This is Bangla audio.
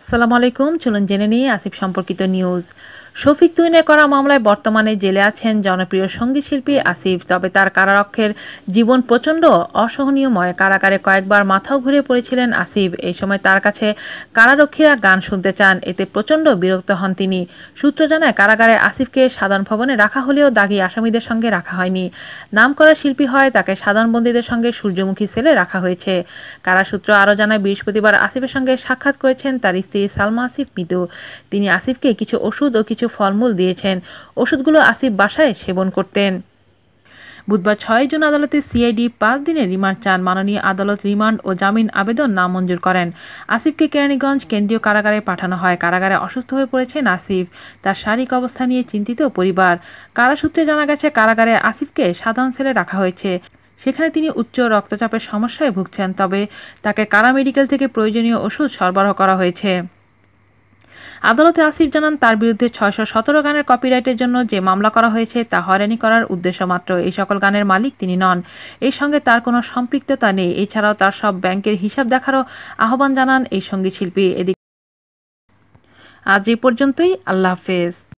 আসসালামু আলাইকুম চলুন জেনে নিয়ে আসিফ সম্পর্কিত নিউজ শফিক তুইনে করা মামলায় বর্তমানে জেলে আছেন জনপ্রিয় শিল্পী আসিফ তবে তার কারারক্ষের জীবন প্রচণ্ড অসহনীয়ময় কারাগারে কয়েকবার মাথাও ঘুরে পড়েছিলেন আসিফ এই সময় তার কাছে কারারক্ষীরা গান শুনতে চান এতে প্রচণ্ড বিরক্ত হন তিনি সূত্র জানায় কারাগারে আসিফকে সাধারণ ভবনে রাখা হলেও দাগি আসামিদের সঙ্গে রাখা হয়নি নাম করা শিল্পী হয় তাকে সাধারণ বন্দীদের সঙ্গে সূর্যমুখী সেলে রাখা হয়েছে কারা সূত্র আরও জানায় বৃহস্পতিবার আসিফের সঙ্গে সাক্ষাৎ করেছেন তার স্ত্রী সালমা আসিফ মৃত তিনি আসিফকে কিছু ওষুধ ও কিছু ফলমূল দিয়েছেন ওষুধগুলো আসিফ বাসায় সেবন করতেন বুধবার ছয় জুন আদালতে সিআইডি পাঁচ দিনের রিমান্ড চান মাননীয় আদালত রিমান্ড ও জামিন আবেদন নামঞ্জুর করেন আসিফকে কেরানীগঞ্জ কেন্দ্রীয় কারাগারে পাঠানো হয় কারাগারে অসুস্থ হয়ে পড়েছেন আসিফ তার শারীরিক অবস্থা নিয়ে চিন্তিত পরিবার কারা সূত্রে জানা গেছে কারাগারে আসিফকে সাধারণ ছেলে রাখা হয়েছে সেখানে তিনি উচ্চ রক্তচাপের সমস্যায় ভুগছেন তবে তাকে কারা মেডিকেল থেকে প্রয়োজনীয় ওষুধ সরবরাহ করা হয়েছে আদালতে আসিফ জানান তার বিরুদ্ধে ছয়শ সতেরো গানের কপিরাইটের জন্য যে মামলা করা হয়েছে তা হয়রানি করার উদ্দেশ্য মাত্র এই সকল গানের মালিক তিনি নন এই সঙ্গে তার কোনো সম্পৃক্ততা নেই এছাড়াও তার সব ব্যাংকের হিসাব দেখারও আহ্বান জানান এই সঙ্গীত শিল্পী এদিকে আজ এই পর্যন্তই আল্লাহ হাফেজ